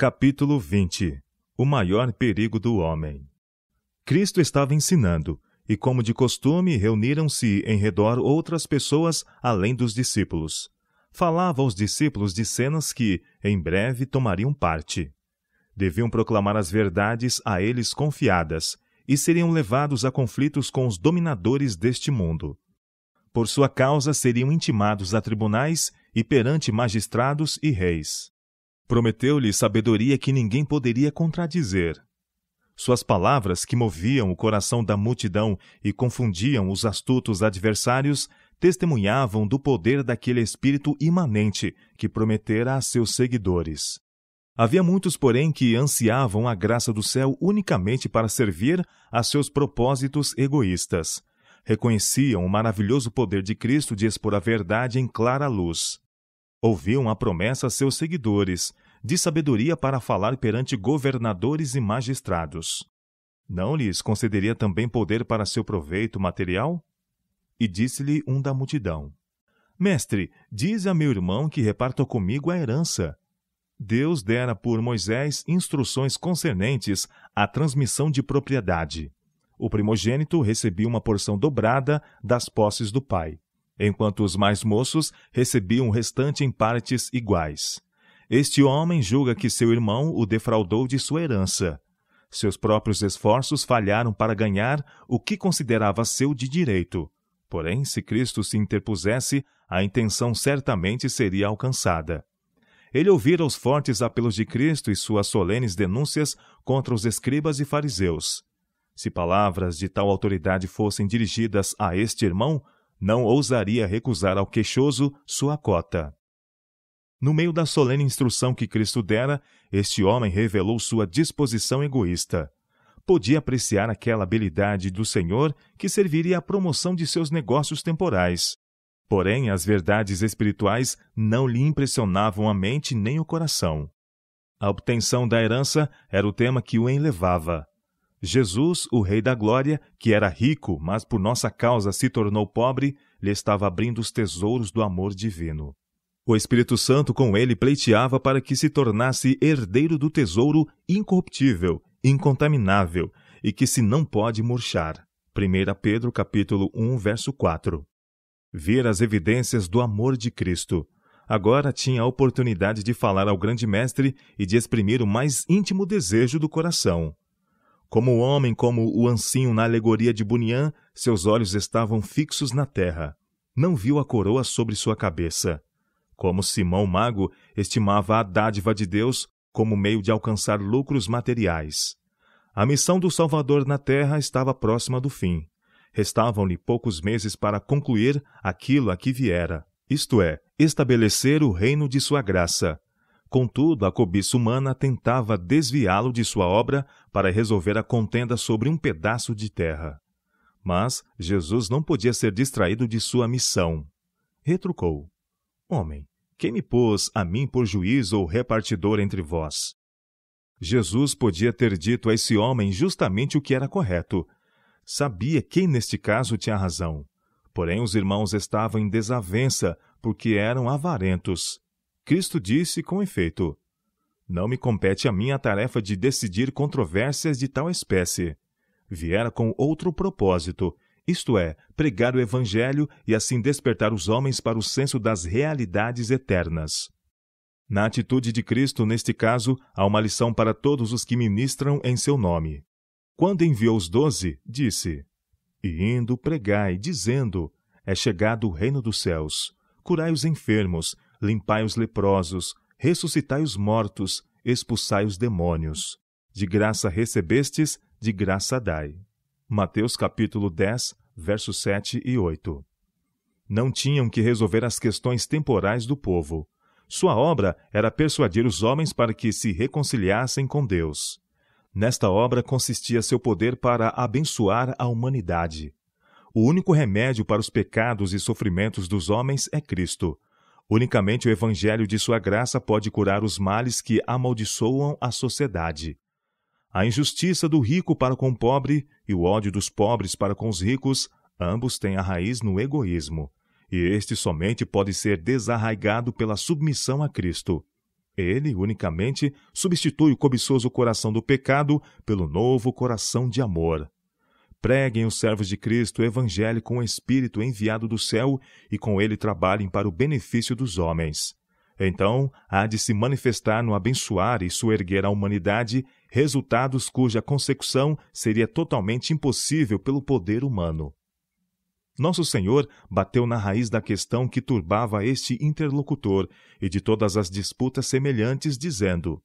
Capítulo 20 O maior perigo do homem. Cristo estava ensinando, e como de costume, reuniram-se em redor outras pessoas além dos discípulos. Falava aos discípulos de cenas que, em breve, tomariam parte. Deviam proclamar as verdades a eles confiadas e seriam levados a conflitos com os dominadores deste mundo. Por sua causa, seriam intimados a tribunais e perante magistrados e reis Prometeu-lhe sabedoria que ninguém poderia contradizer. Suas palavras, que moviam o coração da multidão e confundiam os astutos adversários, testemunhavam do poder daquele espírito imanente que prometera a seus seguidores. Havia muitos, porém, que ansiavam a graça do céu unicamente para servir a seus propósitos egoístas. Reconheciam o maravilhoso poder de Cristo de expor a verdade em clara luz. Ouviam a promessa a seus seguidores, de sabedoria para falar perante governadores e magistrados. Não lhes concederia também poder para seu proveito material? E disse-lhe um da multidão: Mestre, diz a meu irmão que reparta comigo a herança. Deus dera por Moisés instruções concernentes à transmissão de propriedade. O primogênito recebia uma porção dobrada das posses do pai, enquanto os mais moços recebiam o restante em partes iguais. Este homem julga que seu irmão o defraudou de sua herança. Seus próprios esforços falharam para ganhar o que considerava seu de direito. Porém, se Cristo se interpusesse, a intenção certamente seria alcançada. Ele ouvira os fortes apelos de Cristo e suas solenes denúncias contra os escribas e fariseus. Se palavras de tal autoridade fossem dirigidas a este irmão, não ousaria recusar ao queixoso sua cota. No meio da solene instrução que Cristo dera, este homem revelou sua disposição egoísta. Podia apreciar aquela habilidade do Senhor que serviria à promoção de seus negócios temporais. Porém, as verdades espirituais não lhe impressionavam a mente nem o coração. A obtenção da herança era o tema que o enlevava. Jesus, o Rei da Glória, que era rico, mas por nossa causa se tornou pobre, lhe estava abrindo os tesouros do amor divino. O Espírito Santo com ele pleiteava para que se tornasse herdeiro do tesouro incorruptível, incontaminável e que se não pode murchar. 1 Pedro capítulo 1, verso 4. Ver as evidências do amor de Cristo. Agora tinha a oportunidade de falar ao grande mestre e de exprimir o mais íntimo desejo do coração. Como o homem, como o ancinho na alegoria de Bunyan, seus olhos estavam fixos na terra. Não viu a coroa sobre sua cabeça como Simão Mago estimava a dádiva de Deus como meio de alcançar lucros materiais. A missão do Salvador na Terra estava próxima do fim. Restavam-lhe poucos meses para concluir aquilo a que viera, isto é, estabelecer o reino de sua graça. Contudo, a cobiça humana tentava desviá-lo de sua obra para resolver a contenda sobre um pedaço de terra. Mas Jesus não podia ser distraído de sua missão. Retrucou: Homem, quem me pôs a mim por juiz ou repartidor entre vós? Jesus podia ter dito a esse homem justamente o que era correto. Sabia quem neste caso tinha razão. Porém, os irmãos estavam em desavença porque eram avarentos. Cristo disse com efeito: Não me compete a mim a tarefa de decidir controvérsias de tal espécie. Viera com outro propósito isto é, pregar o Evangelho e assim despertar os homens para o senso das realidades eternas. Na atitude de Cristo, neste caso, há uma lição para todos os que ministram em seu nome. Quando enviou os doze, disse: E indo, pregai, dizendo: É chegado o reino dos céus. Curai os enfermos, limpai os leprosos, ressuscitai os mortos, expulsai os demônios. De graça recebestes, de graça dai. Mateus capítulo 10, versos 7 e 8. Não tinham que resolver as questões temporais do povo. Sua obra era persuadir os homens para que se reconciliassem com Deus. Nesta obra consistia seu poder para abençoar a humanidade. O único remédio para os pecados e sofrimentos dos homens é Cristo. Unicamente o Evangelho de sua graça pode curar os males que amaldiçoam a sociedade. A injustiça do rico para com o pobre e o ódio dos pobres para com os ricos, ambos têm a raiz no egoísmo, e este somente pode ser desarraigado pela submissão a Cristo. Ele, unicamente, substitui o cobiçoso coração do pecado pelo novo coração de amor. Preguem os servos de Cristo o Evangelho com o Espírito enviado do céu e com ele trabalhem para o benefício dos homens. Então, há de se manifestar no abençoar e suerguer a humanidade resultados cuja consecução seria totalmente impossível pelo poder humano. Nosso Senhor bateu na raiz da questão que turbava este interlocutor e de todas as disputas semelhantes, dizendo: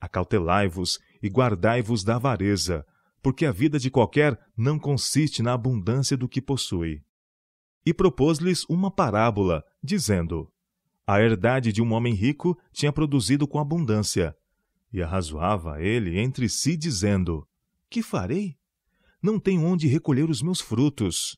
Acautelai-vos e guardai-vos da avareza, porque a vida de qualquer não consiste na abundância do que possui. E propôs-lhes uma parábola, dizendo: A herdade de um homem rico tinha produzido com abundância. E arrazoava ele entre si, dizendo: Que farei? Não tenho onde recolher os meus frutos.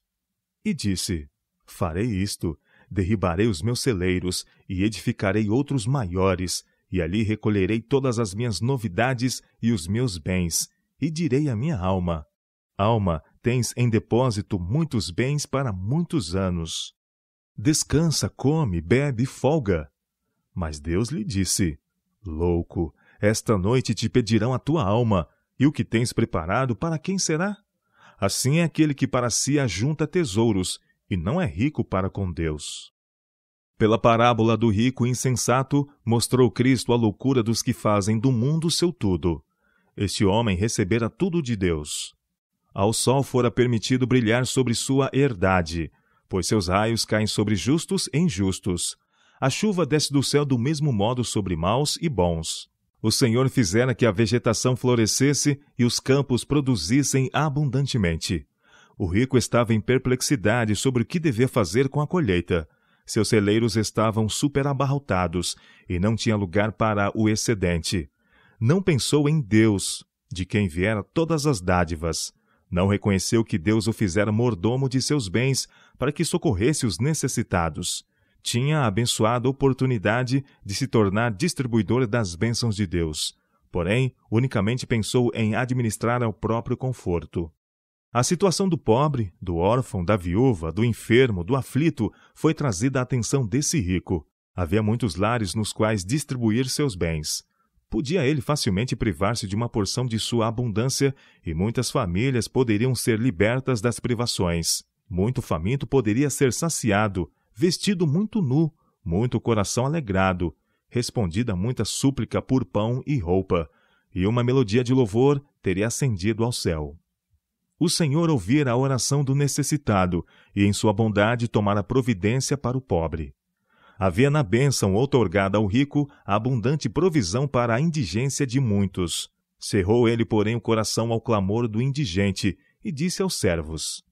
E disse: Farei isto: derribarei os meus celeiros, e edificarei outros maiores, e ali recolherei todas as minhas novidades e os meus bens, e direi à minha alma: Alma, tens em depósito muitos bens para muitos anos. Descansa, come, bebe, folga. Mas Deus lhe disse: Louco, esta noite te pedirão a tua alma, e o que tens preparado para quem será? Assim é aquele que para si ajunta tesouros, e não é rico para com Deus. Pela parábola do rico insensato, mostrou Cristo a loucura dos que fazem do mundo seu tudo. Este homem recebera tudo de Deus. Ao sol fora permitido brilhar sobre sua herdade, pois seus raios caem sobre justos e injustos. A chuva desce do céu do mesmo modo sobre maus e bons o Senhor fizera que a vegetação florescesse e os campos produzissem abundantemente. O rico estava em perplexidade sobre o que devia fazer com a colheita. Seus celeiros estavam superabarrotados e não tinha lugar para o excedente. Não pensou em Deus, de quem viera todas as dádivas. Não reconheceu que Deus o fizera mordomo de seus bens para que socorresse os necessitados tinha a abençoada oportunidade de se tornar distribuidor das bênçãos de Deus, porém unicamente pensou em administrar ao próprio conforto. A situação do pobre, do órfão, da viúva, do enfermo, do aflito foi trazida à atenção desse rico. Havia muitos lares nos quais distribuir seus bens. Podia ele facilmente privar-se de uma porção de sua abundância e muitas famílias poderiam ser libertas das privações. Muito faminto poderia ser saciado vestido muito nu, muito coração alegrado, respondida muita súplica por pão e roupa, e uma melodia de louvor teria ascendido ao céu. O Senhor ouvira a oração do necessitado e, em sua bondade, tomara providência para o pobre. Havia na bênção outorgada ao rico a abundante provisão para a indigência de muitos. Cerrou ele, porém, o coração ao clamor do indigente e disse aos servos: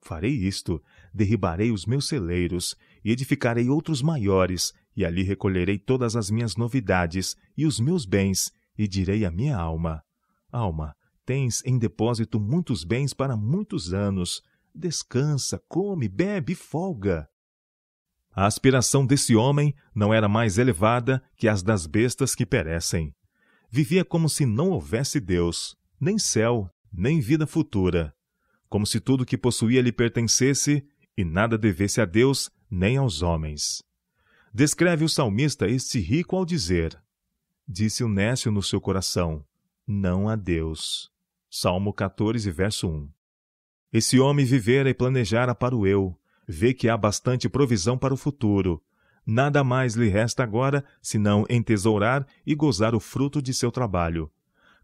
Farei isto, derribarei os meus celeiros, e edificarei outros maiores, e ali recolherei todas as minhas novidades e os meus bens, e direi à minha alma: Alma, tens em depósito muitos bens para muitos anos. Descansa, come, bebe, folga. A aspiração desse homem não era mais elevada que as das bestas que perecem. Vivia como se não houvesse Deus, nem céu, nem vida futura, como se tudo que possuía lhe pertencesse e nada devesse a Deus nem aos homens. Descreve o salmista este rico ao dizer: Disse o nécio no seu coração: Não a Deus. Salmo 14, verso 1. Esse homem vivera e planejara para o eu, vê que há bastante provisão para o futuro. Nada mais lhe resta agora senão entesourar e gozar o fruto de seu trabalho.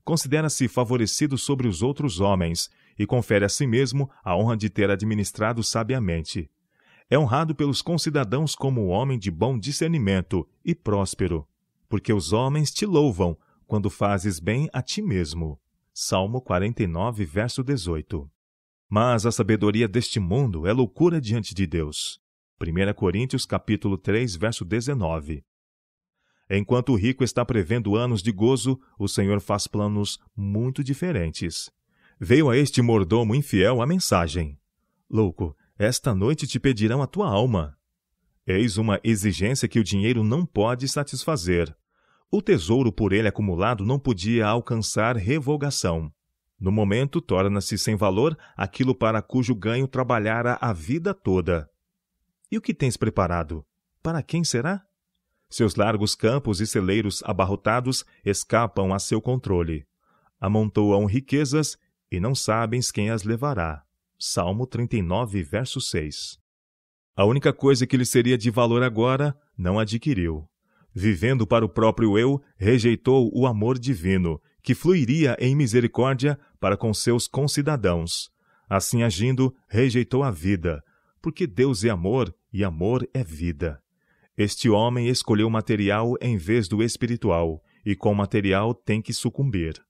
Considera-se favorecido sobre os outros homens e confere a si mesmo a honra de ter administrado sabiamente. É honrado pelos concidadãos como homem de bom discernimento e próspero, porque os homens te louvam quando fazes bem a ti mesmo. Salmo 49, verso 18. Mas a sabedoria deste mundo é loucura diante de Deus. 1 Coríntios capítulo 3, verso 19. Enquanto o rico está prevendo anos de gozo, o Senhor faz planos muito diferentes veio a este mordomo infiel a mensagem: Louco, esta noite te pedirão a tua alma. Eis uma exigência que o dinheiro não pode satisfazer. O tesouro por ele acumulado não podia alcançar revogação. No momento, torna-se sem valor aquilo para cujo ganho trabalhara a vida toda. E o que tens preparado? Para quem será? Seus largos campos e celeiros abarrotados escapam a seu controle. Amontoam riquezas e não sabens quem as levará. Salmo 39, verso 6. A única coisa que lhe seria de valor agora, não adquiriu. Vivendo para o próprio eu, rejeitou o amor divino, que fluiria em misericórdia para com seus concidadãos. Assim agindo, rejeitou a vida, porque Deus é amor e amor é vida. Este homem escolheu material em vez do espiritual, e com material tem que sucumbir.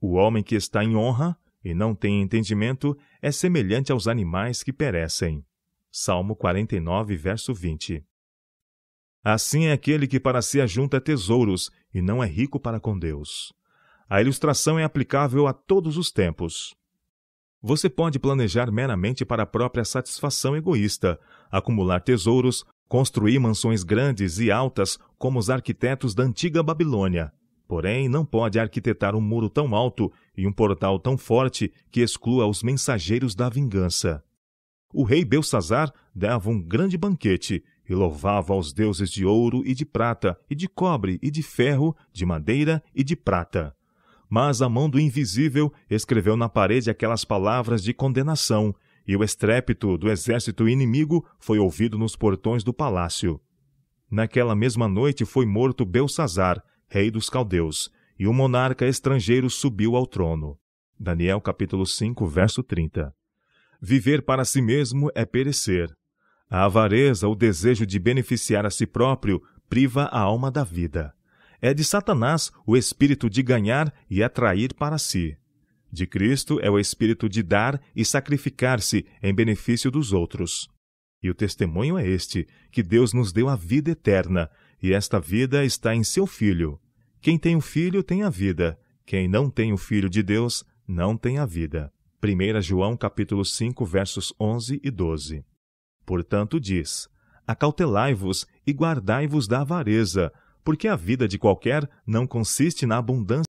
O homem que está em honra e não tem entendimento é semelhante aos animais que perecem. Salmo 49, verso 20. Assim é aquele que para si ajunta tesouros e não é rico para com Deus. A ilustração é aplicável a todos os tempos. Você pode planejar meramente para a própria satisfação egoísta, acumular tesouros, construir mansões grandes e altas como os arquitetos da antiga Babilônia, Porém, não pode arquitetar um muro tão alto e um portal tão forte que exclua os mensageiros da vingança. O rei Belsazar dava um grande banquete e louvava aos deuses de ouro e de prata, e de cobre e de ferro, de madeira e de prata. Mas a mão do invisível escreveu na parede aquelas palavras de condenação, e o estrépito do exército inimigo foi ouvido nos portões do palácio. Naquela mesma noite foi morto Belsazar, rei dos caldeus, e um monarca estrangeiro subiu ao trono. Daniel capítulo 5, verso 30. Viver para si mesmo é perecer. A avareza, o desejo de beneficiar a si próprio, priva a alma da vida. É de Satanás o espírito de ganhar e atrair para si. De Cristo é o espírito de dar e sacrificar-se em benefício dos outros. E o testemunho é este: que Deus nos deu a vida eterna, e esta vida está em seu Filho. Quem tem o Filho tem a vida, quem não tem o Filho de Deus não tem a vida. 1 João capítulo 5, versos 11 e 12. Portanto diz: Acautelai-vos e guardai-vos da avareza, porque a vida de qualquer não consiste na abundância